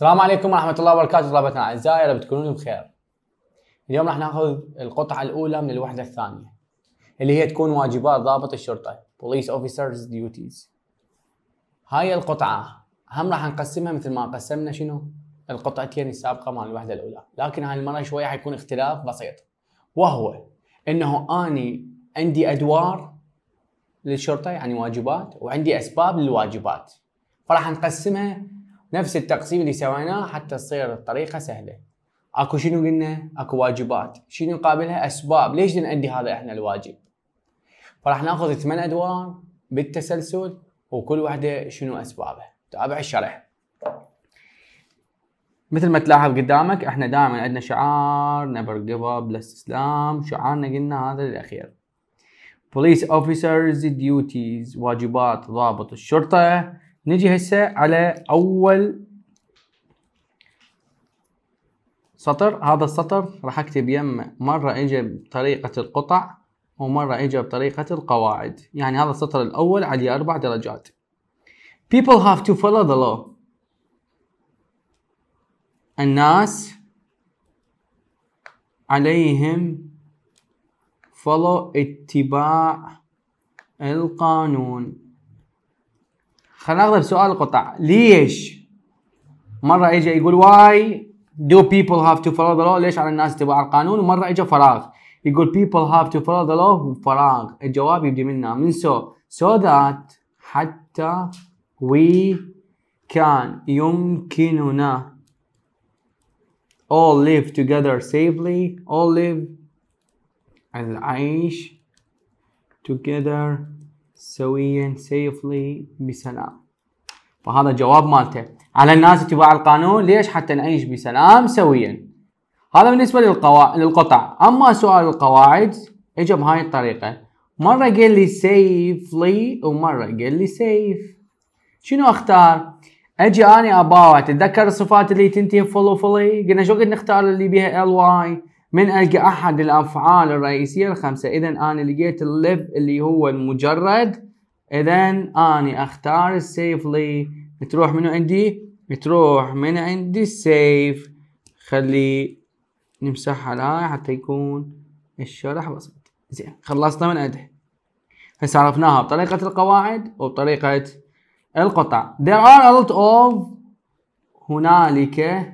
السلام عليكم ورحمة الله وبركاته الأعزاء أعزائي رب تكونون بخير. اليوم راح ناخذ القطعة الأولى من الوحدة الثانية اللي هي تكون واجبات ضابط الشرطة Police Officers Duties. هاي القطعة هم راح نقسمها مثل ما قسمنا شنو؟ القطعتين السابقة مال الوحدة الأولى، لكن هاي المرة شوية حيكون اختلاف بسيط وهو انه اني عندي ادوار للشرطة يعني واجبات وعندي اسباب للواجبات. فراح نقسمها نفس التقسيم اللي سويناه حتى تصير الطريقه سهله اكو شنو قلنا اكو واجبات شنو نقابلها اسباب ليش نأدي هذا احنا الواجب فراح ناخذ ثمان ادوار بالتسلسل وكل واحده شنو اسبابها تابع الشرح مثل ما تلاحظ قدامك احنا دائما عندنا شعار نبر جيف اب للاستسلام شعارنا قلنا هذا الاخير بوليس اوفيسرز ديوتيز واجبات ضابط الشرطه نجي هسه على اول سطر هذا السطر راح اكتب يمه مره اجى بطريقه القطع ومره اجى بطريقه القواعد يعني هذا السطر الاول عليه اربع درجات people have to follow the law الناس عليهم follow اتباع القانون خلينا ناخذها بسؤال قطع ليش مره اجى يقول واي do people have to follow the law ليش على الناس تبع القانون ومره اجى فراغ يقول people have to follow the law فراغ الجواب يبدي منا من so so that حتى we can يمكننا all live together safely all live العيش together سويا سيفلي بسلام فهذا جواب مالته على الناس اتباع القانون ليش حتى نعيش بسلام سويا هذا بالنسبة للقوا... للقطع أما سؤال القواعد اجى بهاي الطريقة مرة قال لي سيفلي ومرة قال لي سيف شنو اختار؟ اجي اني اباوع تتذكر الصفات اللي تنتهي فولو فولي قلنا شو قد نختار اللي بيها ال واي من القى احد الافعال الرئيسيه الخمسه اذا انا لقيت الليف اللي هو المجرد اذا انا اختار السيفلي تروح منو عندي تروح من عندي السيف خلي نمسحها لا حتى يكون الشرح بسيط زين خلصنا من عنده هسه عرفناها بطريقه القواعد وبطريقه القطع there are a lot of هنالك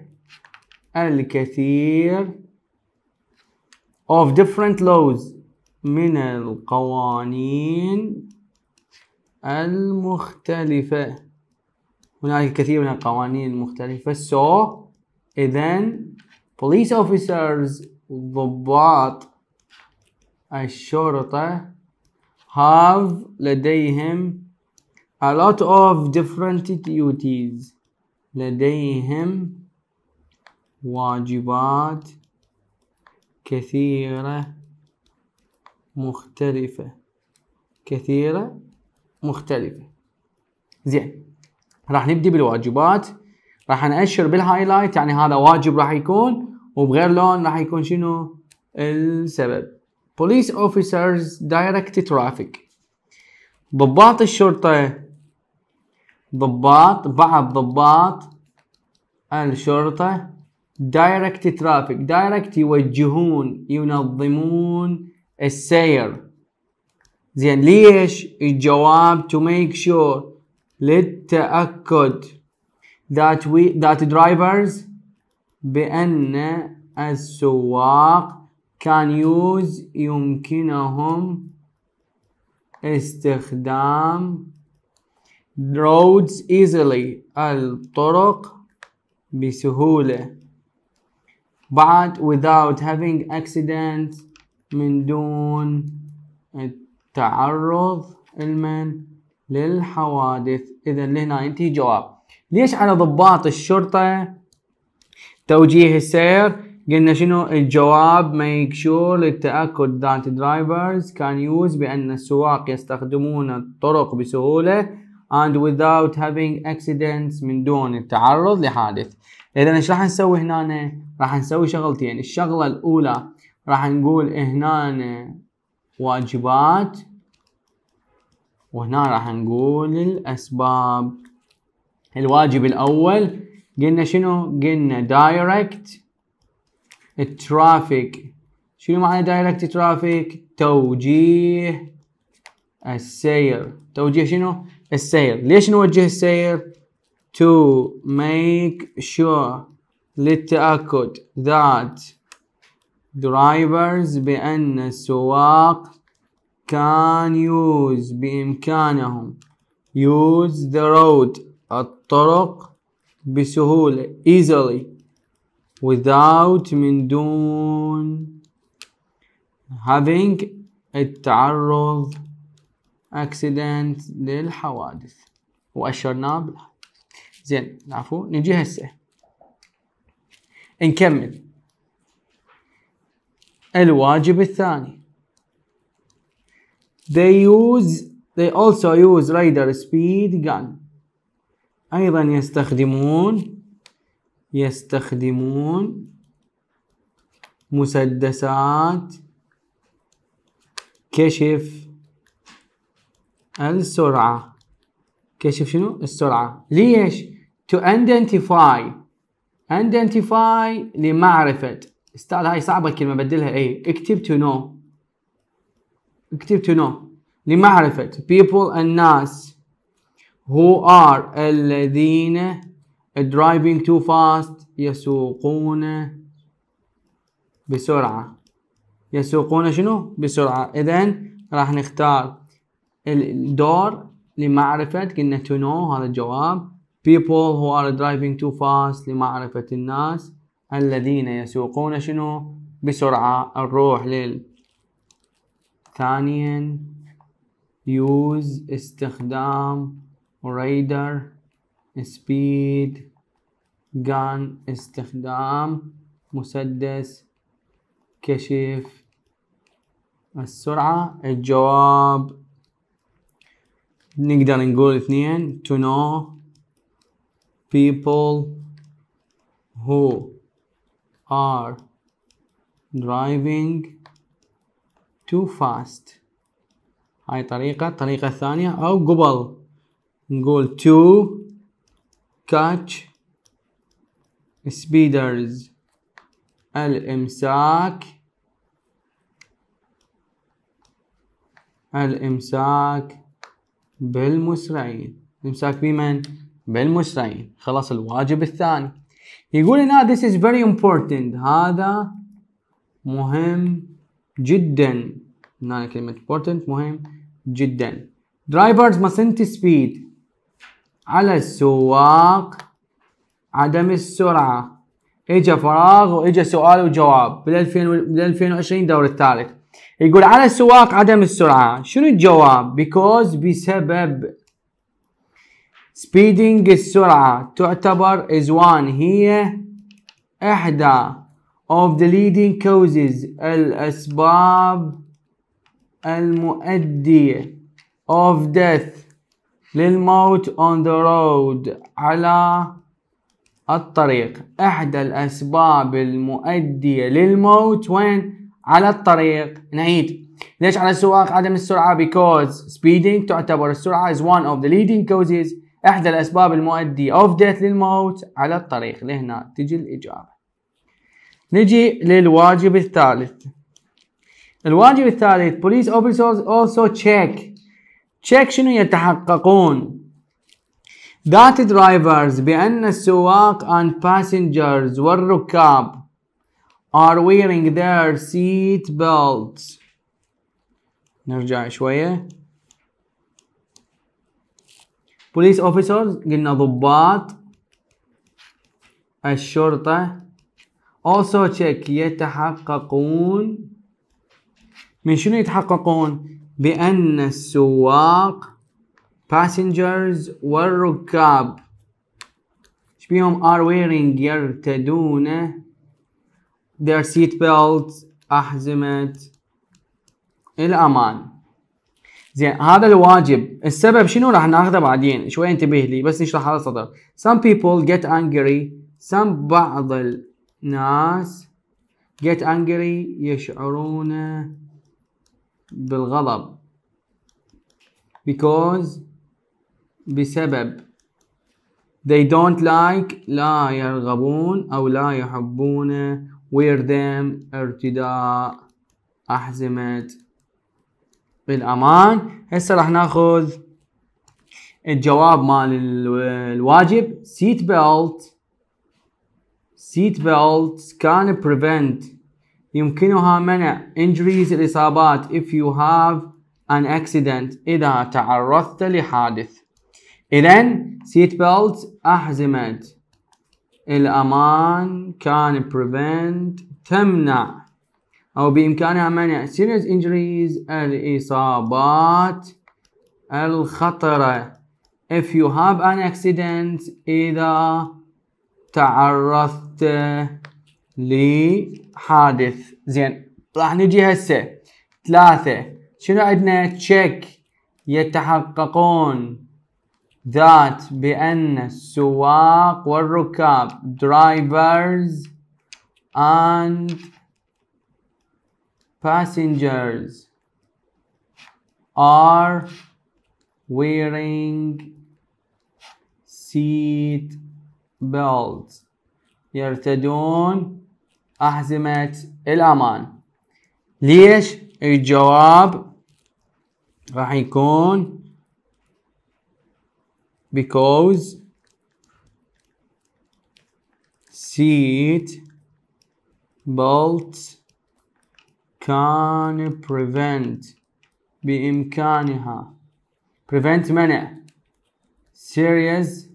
الكثير of different laws من القوانين المختلفة هناك كثير من القوانين المختلفة so إذا police officers ضباط الشرطة have لديهم a lot of different duties لديهم واجبات كثيرة مختلفة كثيرة مختلفة زين راح نبدي بالواجبات راح نأشر بالهايلايت يعني هذا واجب راح يكون وبغير لون راح يكون شنو السبب police officers direct traffic ضباط الشرطة ضباط بعض ضباط الشرطة دايركت ترافيك دايركت يوجهون ينظمون السير زين ليش الجواب to make sure للتأكد that we that drivers بأن السواق كان use يمكنهم استخدام roads easily الطرق بسهولة بعد without having accident من دون التعرض المن للحوادث اذا لهنا ينتهي جواب ليش على ضباط الشرطه توجيه السير قلنا شنو الجواب make sure للتأكد that drivers can use بأن السواق يستخدمون الطرق بسهولة and without having accidents من دون التعرض لحادث اذا ايش راح نسوي هنا راح نسوي شغلتين الشغله الاولى راح نقول هنا واجبات وهنا راح نقول الاسباب الواجب الاول قلنا شنو قلنا دايركت الترافيك شنو معنى دايركت ترافيك توجيه السير توجيه شنو السير ليش نوجه السير to make sure للتأكد that drivers بأن السواق can use بإمكانهم use the road الطرق بسهولة easily without من دون having التعرض accident للحوادث وأشرنا بالحوادث زين العفو نجي هسه نكمل الواجب الثاني they use they also use radar speed gun ايضا يستخدمون يستخدمون مسدسات كشف السرعة كشف شنو السرعة ليش to identify identify لمعرفة استاذ هاي صعبة الكلمة بدلها اي اكتب to know اكتب to know لمعرفة people الناس who are الذين driving too fast يسوقون بسرعة يسوقون شنو بسرعة اذا راح نختار الدور لمعرفة قلنا to know هذا الجواب people who are driving too fast لمعرفة الناس الذين يسوقون شنو بسرعة نروح لل ثانيا use استخدام radar speed gun استخدام مسدس كشف السرعة الجواب نقدر نقول اثنين to know people who are driving too fast هاي طريقة الطريقة الثانية أو قبل نقول to catch speeders الإمساك الإمساك بالمسرعين الإمساك بمن؟ بالمستعين خلص الواجب الثاني يقول هنا this is very important هذا مهم جدا هنا كلمة important مهم جدا drivers mustn't speed على السواق عدم السرعة اجا فراغ واجا سؤال وجواب بال 2020 دور الثالث يقول على السواق عدم السرعة شنو الجواب because بسبب سبيدنج السرعة تعتبر is one هي إحدى of the leading causes الأسباب المؤدية of death للموت on the road على الطريق إحدى الأسباب المؤدية للموت وين على الطريق نعيد ليش على السواق عدم السرعة because speeding تعتبر السرعة is one of the leading causes احدى الاسباب المؤدية اوف ديت للموت على الطريق لهنا تجي الاجابة نجي للواجب الثالث الواجب الثالث police officers also check check شنو يتحققون ذات drivers بأن السواق and passengers والركاب are wearing their seat belts نرجع شوية بوليس اوفيسرز قلنا ضباط الشرطة also check يتحققون من شنو يتحققون بأن السواق passengers والركاب شبيهم are wearing يرتدون their seat belts أحزمة الأمان زين هذا الواجب السبب شنو راح ناخذه بعدين شوي انتبه لي بس نشرح هذا السطر some people get angry some بعض الناس get angry يشعرون بالغضب because بسبب they don't like لا يرغبون أو لا يحبون wear them ارتداء أحزمة بالامان هسه راح ناخذ الجواب مال الواجب سيت بيلت سيت بيلت كان prevent يمكنها منع injuries الاصابات if you have an accident اذا تعرضت لحادث اذا سيت بيلت احزمه الامان كان prevent تمنع أو بإمكانها منع serious injuries الإصابات الخطرة if you have an accident إذا تعرضت لحادث زين راح نجي هسه ثلاثة شنو عندنا check يتحققون ذات بأن السواق والركاب drivers and passengers are wearing seat belts يرتدون أحزمة الأمان ليش الجواب راح يكون because seat belts can prevent بإمكانها prevent منع serious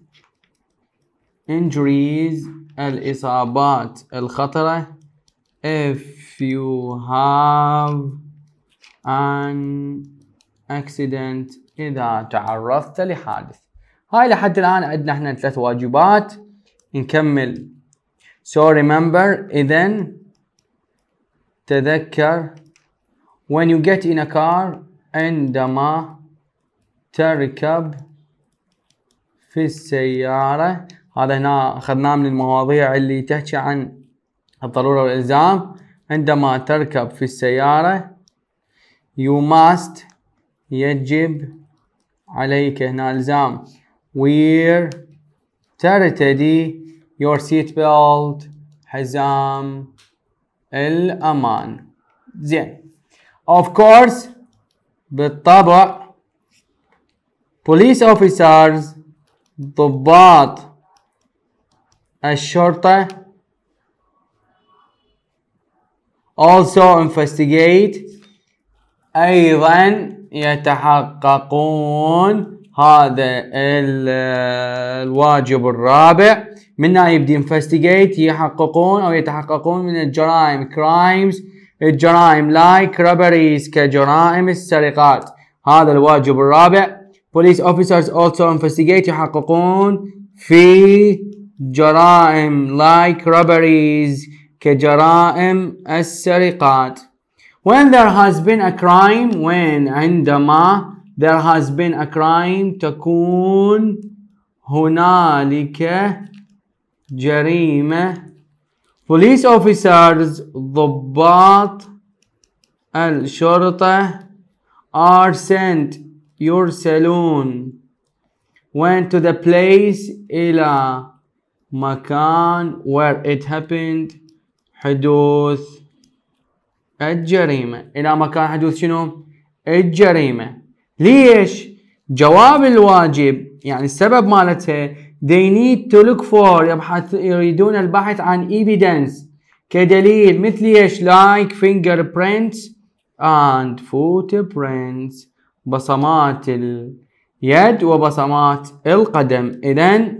injuries الإصابات الخطرة if you have an accident إذا تعرضت لحادث هاي لحد الآن عندنا احنا ثلاث واجبات نكمل so remember إذن تذكر when you get in a car عندما تركب في السيارة هذا هنا أخذناه من المواضيع اللي تحكي عن الضرورة والإلزام عندما تركب في السيارة you must يجب عليك هنا الزام وير ترتدي your seat belt حزام الأمان زين of course بالطبع police officers ضباط الشرطة also investigate أيضا يتحققون هذا الواجب الرابع من هنا يبدي انفستيجيت يحققون او يتحققون من الجرائم كرايمز الجرائم لايك روبريز كجرائم السرقات هذا الواجب الرابع بوليس اوفيسرز اولسو انفستيجيت يحققون في جرائم لايك روبريز كجرائم السرقات when there has been a crime when عندما there has been a crime تكون هنالك جريمة police officers ضباط الشرطة are sent يرسلون went to the place إلى مكان where it happened حدوث الجريمة إلى مكان حدوث شنو الجريمة ليش جواب الواجب يعني السبب مالتها They need to look for يبحث يريدون البحث عن evidence كدليل مثل ايش like fingerprints and footprints بصمات اليد وبصمات القدم اذا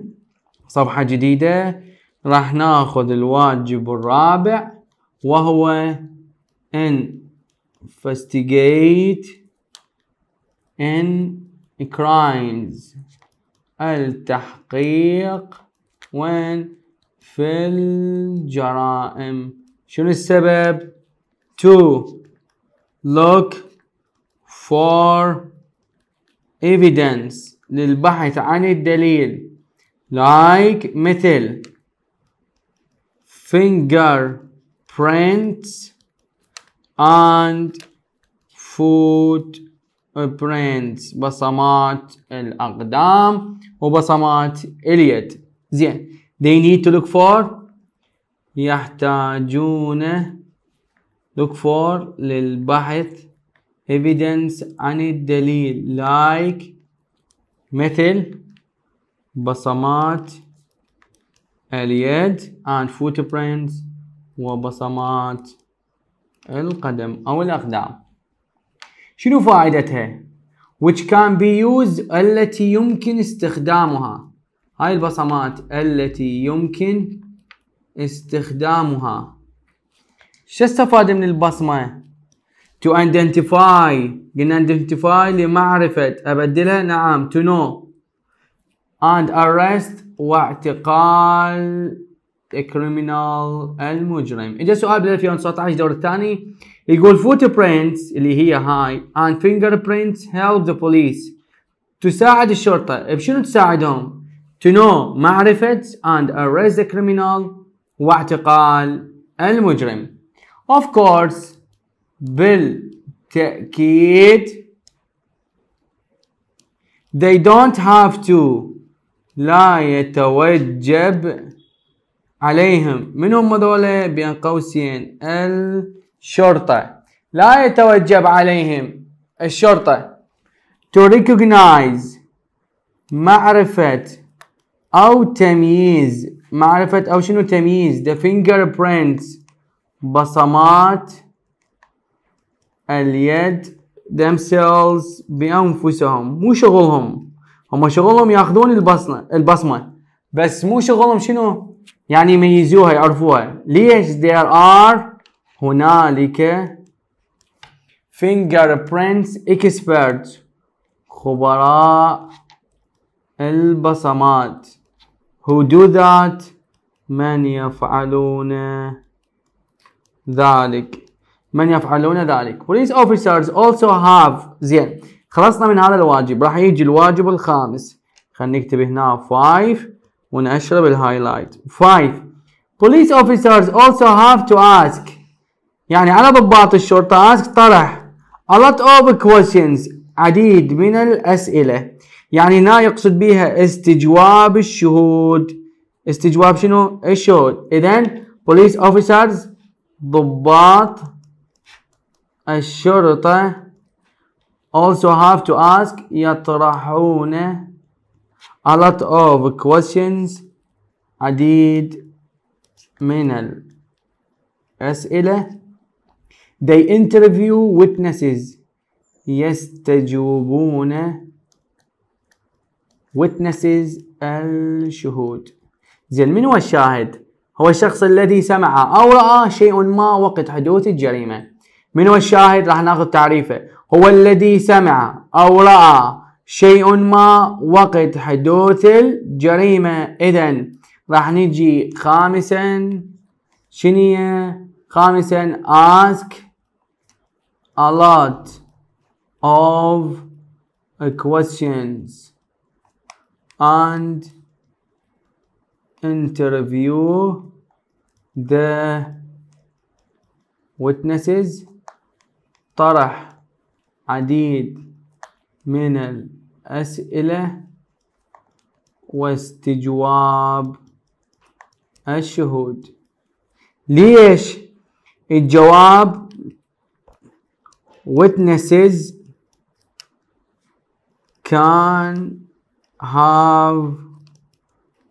صفحة جديدة راح ناخذ الواجب الرابع وهو investigate in crimes التحقيق وين في الجرائم شنو السبب to look for evidence للبحث عن الدليل like مثل finger prints and foot برينز بصمات الأقدام وبصمات اليد زين they need to look for يحتاجون look for للبحث evidence عن الدليل like مثل بصمات اليد and footprints وبصمات القدم أو الأقدام شنو فائدتها؟ which can be used التي يمكن استخدامها هاي البصمات التي يمكن استخدامها شو استفاد من البصمة to identify قلنا identify لمعرفة أبدلها نعم to know and arrest واعتقال criminal المجرم اجا سؤال بال 2019 الدور الثاني Igor's footprints اللي هي هاي and fingerprints help the police تساعد الشرطة بشنو تساعدهم to know معرفة and arrest the criminal واعتقال المجرم of course بالتأكيد they don't have to لا the عليهم من هم دولة بين قوسين ال شرطة لا يتوجب عليهم الشرطة to recognize معرفة أو تمييز معرفة أو شنو تمييز the fingerprints بصمات اليد themselves بأنفسهم مو شغلهم هم شغلهم ياخذون البصمة البصمة بس مو شغلهم شنو يعني يميزوها يعرفوها ليش there are هنالك fingerprints experts خبراء البصمات who do that من يفعلون ذلك من يفعلون ذلك police officers also have زين خلصنا من هذا الواجب راح يجي الواجب الخامس خلينا نكتب هنا 5 ونأشر بالهايلايت 5 police officers also have to ask يعني على ضباط الشرطة اسك طرح a lot of questions عديد من الأسئلة يعني هنا يقصد بها استجواب الشهود استجواب شنو الشهود إذن police officers ضباط الشرطة also have to ask يطرحون a lot of questions عديد من الأسئلة they interview witnesses يستجوبون witnesses الشهود زين من هو الشاهد؟ هو الشخص الذي سمع أو رأى شيء ما وقت حدوث الجريمة من هو الشاهد؟ راح ناخذ تعريفه هو الذي سمع أو رأى شيء ما وقت حدوث الجريمة إذا راح نجي خامسا شنية خامسا ask a lot of uh, questions and interview the witnesses طرح عديد من الأسئلة واستجواب الشهود ليش الجواب witnesses can have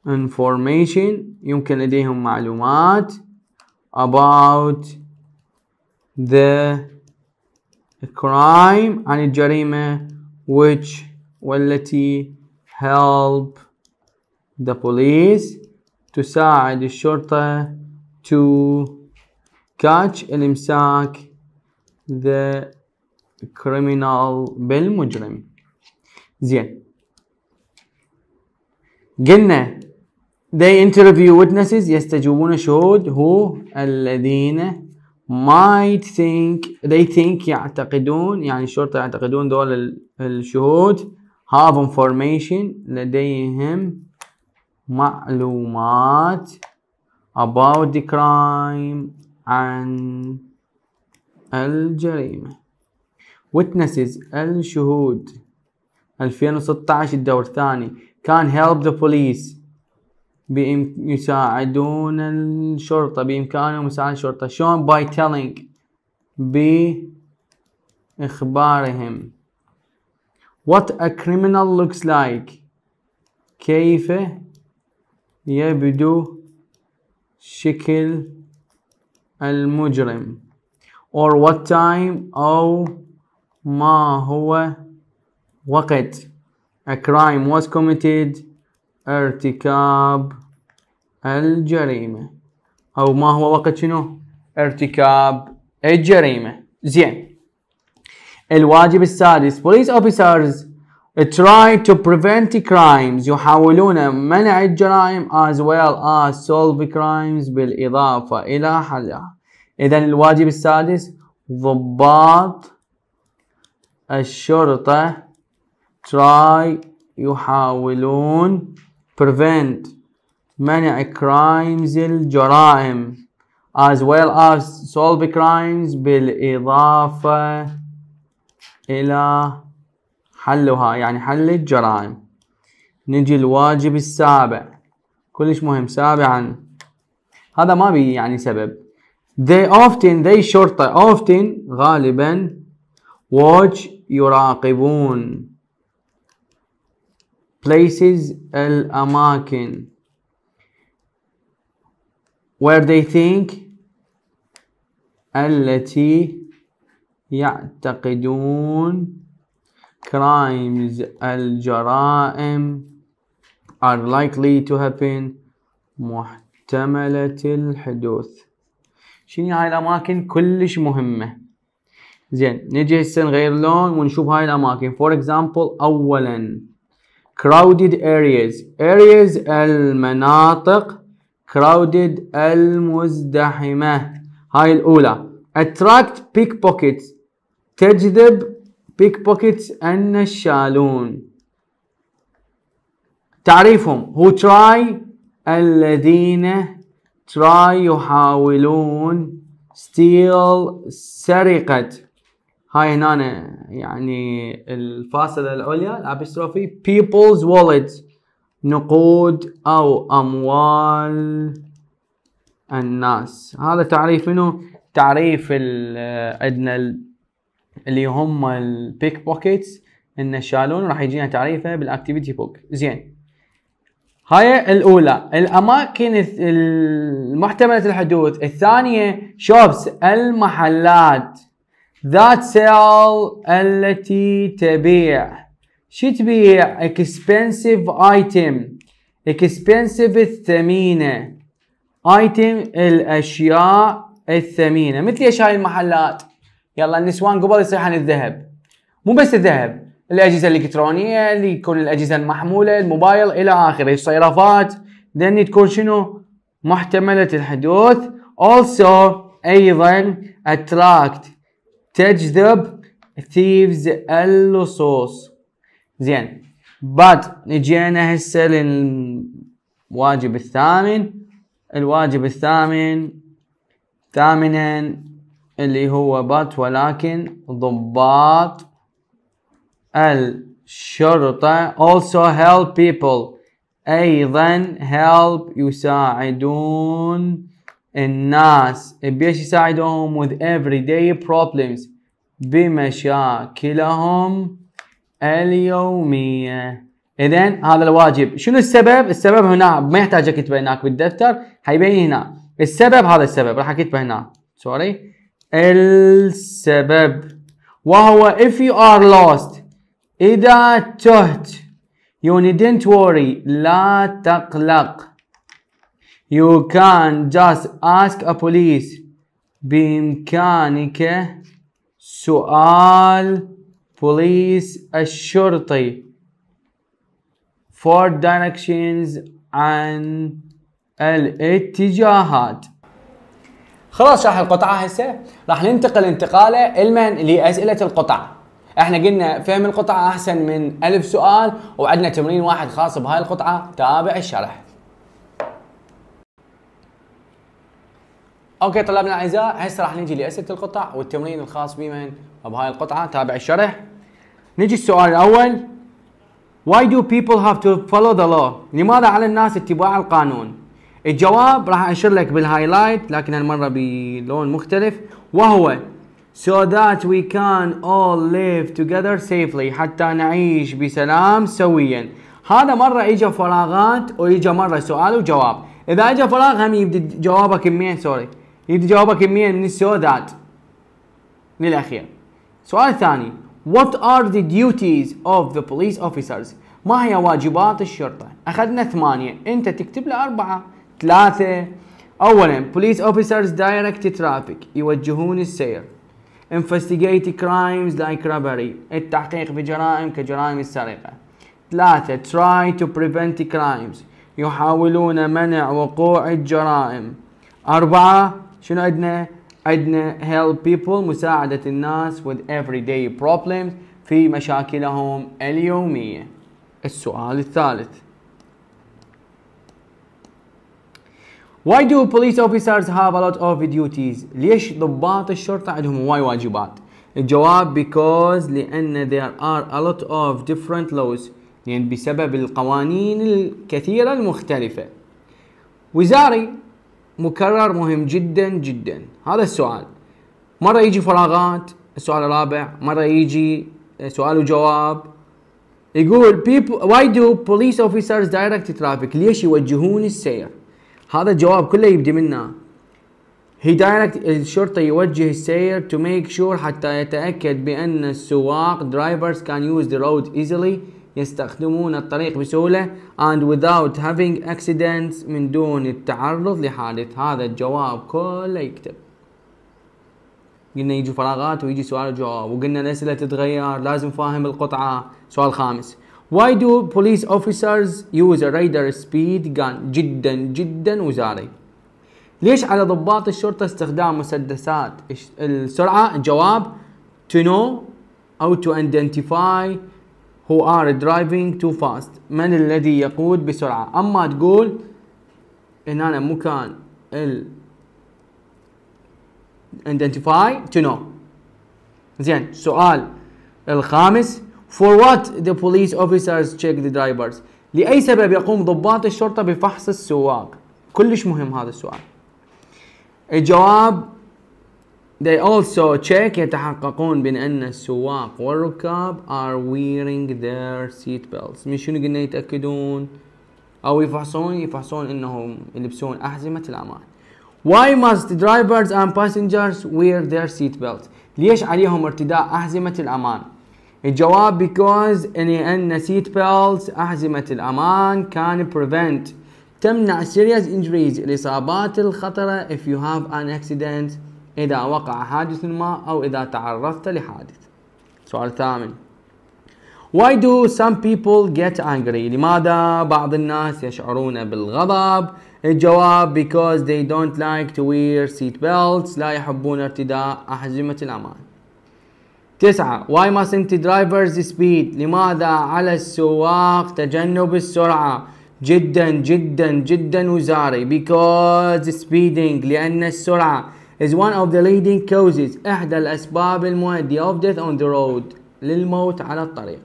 information يمكن لديهم معلومات about the crime عن الجريمة which والتي help the police تساعد الشرطة to catch الإمساك the criminal بالمجرم زين قلنا they interview witnesses يستجوبون شهود هو الذين might think they think يعتقدون يعني الشرطة يعتقدون دول الشهود have information لديهم معلومات about the crime عن الجريمة witnesses الشهود 2016 الدور الثاني كان the police بإم... يساعدون الشرطة بإمكانهم مساعدة الشرطة شلون by telling بإخبارهم What a criminal looks like كيف يبدو شكل المجرم or what time أو ما هو وقت a crime was committed ارتكاب الجريمة أو ما هو وقت شنو ارتكاب الجريمة زين الواجب السادس police officers try to prevent crimes يحاولون منع الجرائم as well as solve crimes بالإضافة إلى حلها إذا الواجب السادس ضباط الشرطة try يحاولون prevent منع crimes الجرائم as well as solve crimes بالإضافة إلى حلها يعني حل الجرائم نجي الواجب السابع كلش مهم سابعا هذا ما بي يعني سبب they often they شرطة often غالبا watch يراقبون places الأماكن where they think التي يعتقدون crimes الجرائم are likely to happen محتملة الحدوث شنو هاي يعني الأماكن كلش مهمة زين نجي هسه نغير لون ونشوف هاي الاماكن فور اكزامبل اولا crowded areas areas المناطق crowded المزدحمه هاي الاولى attract pickpockets تجذب pickpockets النشالون تعريفهم هو try الذين try يحاولون steal سرقة هاي هنا يعني الفاصلة العليا الابستروفي people's wallets نقود او اموال الناس هذا تعريف منه تعريف عندنا اللي هم البيك بوكيتس ان شالون راح يجينا تعريفه بالاكتيفيتي بوك زين هاي الاولى الاماكن المحتمله الحدوث الثانيه شوبس المحلات ذات سيل التي تبيع شو تبيع expensive item expensive الثمينة item الأشياء الثمينة مثل ايش هاي المحلات يلا النسوان قبل عن الذهب مو بس الذهب الأجهزة الإلكترونية اللي يكون الأجهزة المحمولة الموبايل إلى آخره الصيرفات لأن تكون شنو محتملة الحدوث also أيضا attract تجذب thieves اللصوص زين بعد نجينا هسه للواجب الثامن الواجب الثامن ثامنا اللي هو بات ولكن ضباط الشرطة also help people أيضا help يساعدون الناس بيش يساعدهم with everyday problems بمشاكلهم اليومية اذا هذا الواجب شنو السبب السبب هنا ما يحتاج اكتبه هناك بالدفتر حيبين هنا السبب هذا السبب راح اكتبه هنا سوري السبب وهو if you are lost إذا تهت you needn't worry لا تقلق You can just ask a police. بإمكانك سؤال بوليس الشرطي for directions عن الاتجاهات خلاص شرح القطعة هسه راح ننتقل انتقالة المن لأسئلة القطعة احنا قلنا فهم القطعة احسن من ألف سؤال وعندنا تمرين واحد خاص بهاي القطعة تابع الشرح اوكي طلابنا الاعزاء هسه راح نجي لاسئله القطع والتمرين الخاص بمن بهاي القطعه تابع الشرح نجي السؤال الاول Why do people have to follow the law؟ لماذا على الناس اتباع القانون؟ الجواب راح انشر لك بالهايلايت لكن هالمره بلون مختلف وهو so that we can all live together safely حتى نعيش بسلام سويا هذا مرة اجى فراغات واجى مرة سؤال وجواب اذا اجى فراغ هم يبدا جوابك كمين سوري يدي جوابها كمية من السوداد الأخير سؤال ثاني What are the duties of the police officers ما هي واجبات الشرطة أخذنا ثمانية أنت تكتب له أربعة ثلاثة أولا police officers direct traffic يوجهون السير investigate crimes like robbery التحقيق في جرائم كجرائم السرقة ثلاثة try to prevent crimes يحاولون منع وقوع الجرائم أربعة شنو عندنا؟ عندنا help people مساعدة الناس with everyday problems في مشاكلهم اليومية. السؤال الثالث Why do police officers have a lot of duties? ليش ضباط الشرطة عندهم هواي واجبات؟ الجواب because لأن there are a lot of different laws لأن يعني بسبب القوانين الكثيرة المختلفة. وزاري مكرر مهم جدا جدا هذا السؤال مرة يجي فراغات السؤال الرابع مرة يجي سؤال وجواب يقول people why do police officers direct traffic ليش يوجهون السير هذا الجواب كله يبدي منه هي دايركت الشرطة يوجه السير to make sure حتى يتأكد بأن السواق drivers can use the road easily يستخدمون الطريق بسهولة and without having accidents من دون التعرض لحادث هذا الجواب كله يكتب قلنا يجي فراغات ويجي سؤال وجواب وقلنا الأسئلة تتغير لازم فاهم القطعة سؤال خامس Why do police officers use a radar speed gun جدا جدا وزاري ليش على ضباط الشرطة استخدام مسدسات السرعة الجواب to know أو to identify who are driving too fast من الذي يقود بسرعة أما تقول إن أنا مكان ال identify to know زين سؤال الخامس for what the police officers check the drivers لأي سبب يقوم ضباط الشرطة بفحص السواق كلش مهم هذا السؤال الجواب They also check يتحققون بأن السواق والركاب are wearing their seat belts من شنو قلنا يتأكدون أو يفحصون يفحصون أنهم يلبسون أحزمة الأمان Why must drivers and passengers wear their seat belts? ليش عليهم ارتداء أحزمة الأمان؟ الجواب because لأن seat belts أحزمة الأمان can prevent تمنع serious injuries الإصابات الخطرة if you have an accident إذا وقع حادث ما أو إذا تعرضت لحادث سؤال الثامن Why do some people get angry? لماذا بعض الناس يشعرون بالغضب؟ الجواب because they don't like to wear seat belts لا يحبون ارتداء أحزمة الأمان. تسعة Why mustn't drivers speed? لماذا على السواق تجنب السرعة؟ جدا جدا جدا وزاري because speeding لأن السرعة is one of the leading causes احدى الاسباب المؤدية of death on the road للموت على الطريق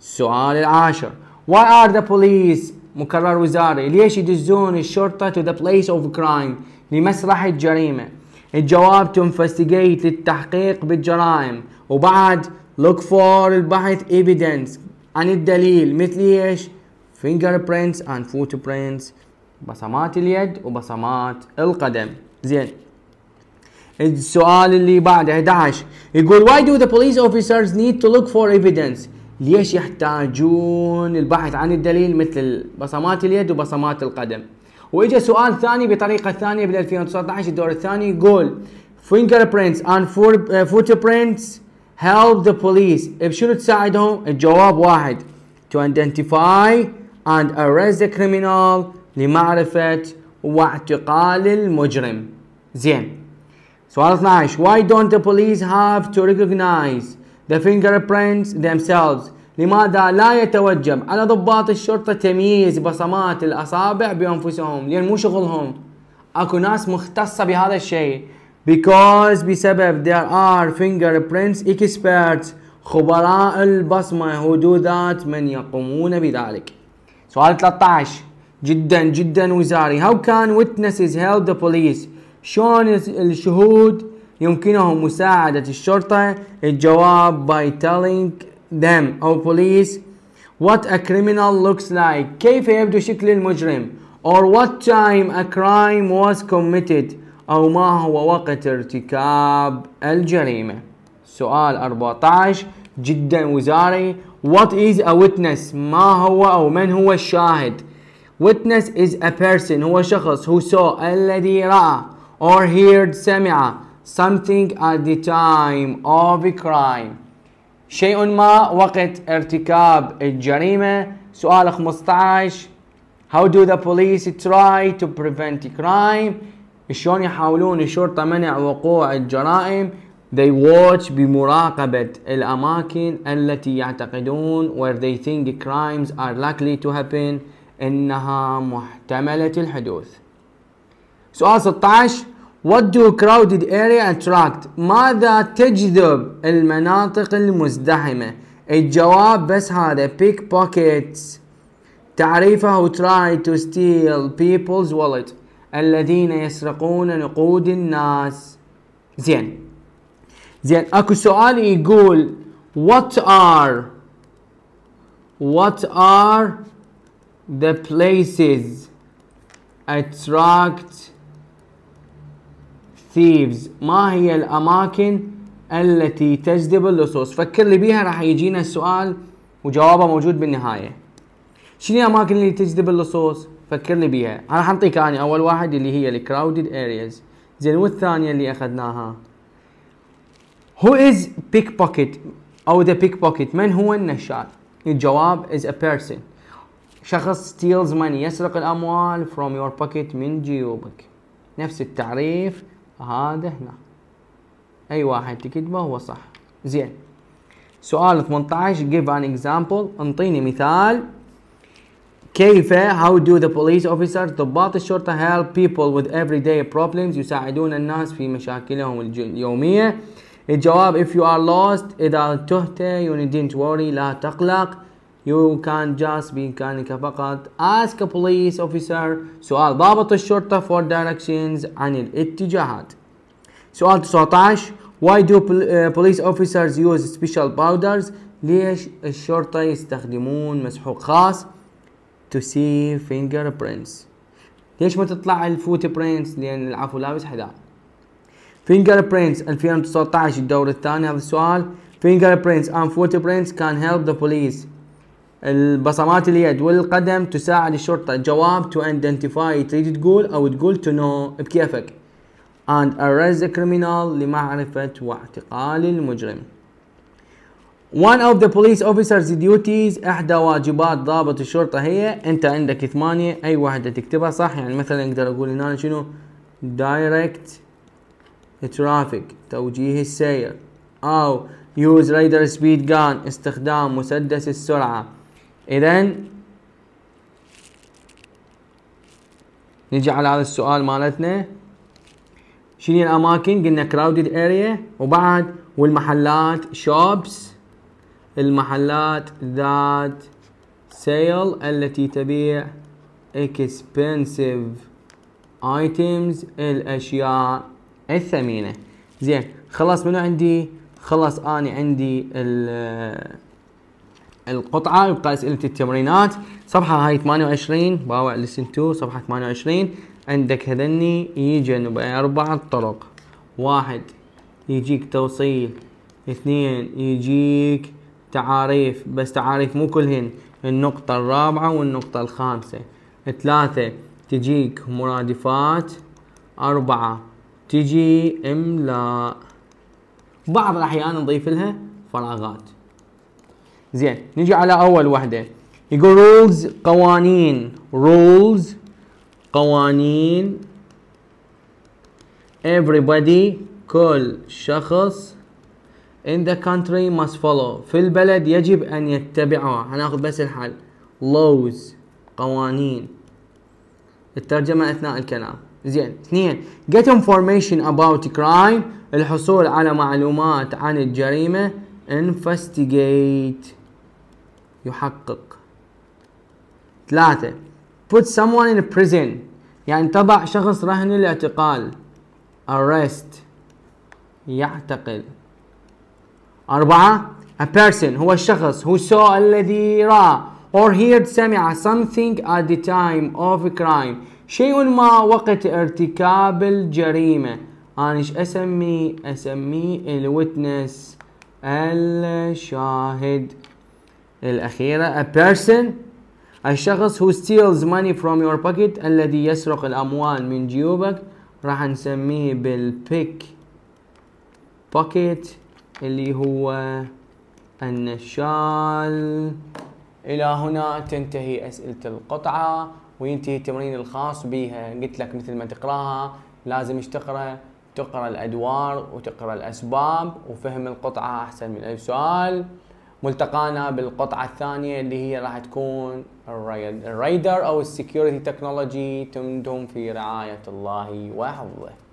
السؤال العاشر why are the police مكرر وزاري ليش يدزون الشرطة to the place of crime لمسرح الجريمة الجواب to investigate للتحقيق بالجرائم وبعد look for البحث evidence عن الدليل مثل ايش fingerprints and footprints بصمات اليد وبصمات القدم زين السؤال اللي بعد 11 يقول why do the police officers need to look for evidence ليش يحتاجون البحث عن الدليل مثل بصمات اليد وبصمات القدم واجا سؤال ثاني بطريقه ثانيه بال 2019 الدور الثاني يقول fingerprints and uh, footprints help the police بشنو تساعدهم الجواب واحد to identify and arrest the criminal لمعرفه واعتقال المجرم زين سؤال 12 Why don't the police have to recognize the fingerprints themselves لماذا لا يتوجب على ضباط الشرطة تمييز بصمات الأصابع بأنفسهم لأن مو شغلهم أكو ناس مختصة بهذا الشيء because بسبب there are fingerprints experts خبراء البصمة who do that من يقومون بذلك سؤال 13 جدا جدا وزاري How can witnesses help the police شلون الشهود يمكنهم مساعدة الشرطة الجواب by telling them أو oh, police what a criminal looks like كيف يبدو شكل المجرم or what time a crime was committed أو ما هو وقت ارتكاب الجريمة سؤال 14 جدا وزاري what is a witness ما هو أو من هو الشاهد witness is a person هو شخص who saw الذي رأى or heard سمع something at the time of a crime شيء ما وقت ارتكاب الجريمة سؤال 15 How do the police try to prevent crime شلون يحاولون الشرطة منع وقوع الجرائم They watch بمراقبة الأماكن التي يعتقدون where they think crimes are likely to happen إنها محتملة الحدوث سؤال 16 What do crowded area attract؟ ماذا تجذب المناطق المزدحمة؟ الجواب بس هذا pick pockets تعريفه try to steal people's wallet الذين يسرقون نقود الناس زين زين اكو سؤال يقول what are what are the places attract ثيفز ما هي الأماكن التي تجذب اللصوص فكر لي بيها راح يجينا السؤال وجوابه موجود بالنهاية شنو الأماكن اللي تجذب اللصوص فكر لي بيها أنا حنطيك أنا أول واحد اللي هي الكراودد أرياز زين والثانية اللي أخذناها Who is pickpocket أو the pickpocket من هو النشال الجواب is a person شخص steals money يسرق الأموال from your pocket من جيوبك نفس التعريف هذا هنا اي واحد تكتبه هو صح زين سؤال 18 give an example انطيني مثال كيف how do the police officers ضباط الشرطة help people with everyday problems يساعدون الناس في مشاكلهم اليومية الجواب if you are lost إذا تهت you needn't worry لا تقلق You can just be كانك فقط ask a police officer سؤال ضابط الشرطة for directions عن الاتجاهات. سؤال 19 Why do police officers use special powders؟ ليش الشرطة يستخدمون مسحوق خاص to see fingerprints؟ ليش ما تطلع الفوت برينتس؟ لأن العفو لابس حذاء. fingerprints 2019 الدور الثاني هذا السؤال fingerprints and footprints can help the police البصمات اليد والقدم تساعد الشرطة جواب to identify تريد تقول أو تقول to know بكيفك and arrest the criminal لمعرفة واعتقال المجرم One of the police officer's duties إحدى واجبات ضابط الشرطة هي أنت عندك ثمانية أي واحدة تكتبها صح يعني مثلا أقدر أقول هنا شنو direct traffic توجيه السير أو use radar speed gun استخدام مسدس السرعة اذا نجي على هذا السؤال مالتنا شنو الاماكن قلنا كراودد اريا وبعد والمحلات شوبس المحلات ذات سيل التي تبيع expensive items الاشياء الثمينه زين خلاص منو عندي خلاص انا عندي ال القطعه يبقى اسئله التمرينات صفحه هاي 28 باوع لسن 2 صفحه 28 عندك هذني يجن باربع طرق واحد يجيك توصيل اثنين يجيك تعاريف بس تعاريف مو كلهن النقطة الرابعة والنقطة الخامسة ثلاثة تجيك مرادفات أربعة تجي إملاء بعض الأحيان نضيف لها فراغات زين نجي على اول وحده يقول رولز قوانين رولز قوانين everybody كل شخص in the country must follow في البلد يجب ان يتبعها هناخذ بس الحل laws قوانين الترجمة اثناء الكلام زين اثنين get information about crime الحصول على معلومات عن الجريمة investigate يحقق ثلاثة put someone in prison يعني تضع شخص رهن الاعتقال arrest يعتقل أربعة a person هو الشخص who saw الذي رأى or heard سمع something at the time of a crime شيء ما وقت ارتكاب الجريمة أنا إيش أسميه؟ أسميه الوتنس الشاهد الأخيرة a person الشخص who steals money from your pocket الذي يسرق الأموال من جيوبك راح نسميه بال pick pocket اللي هو النشال إلى هنا تنتهي أسئلة القطعة وينتهي التمرين الخاص بها قلت لك مثل ما تقراها لازم ايش تقرا تقرا الادوار وتقرا الاسباب وفهم القطعه احسن من أي سؤال ملتقانا بالقطعة الثانية اللي هي راح تكون الرايدر او السكيورتي تكنولوجي دمتم في رعاية الله وحفظه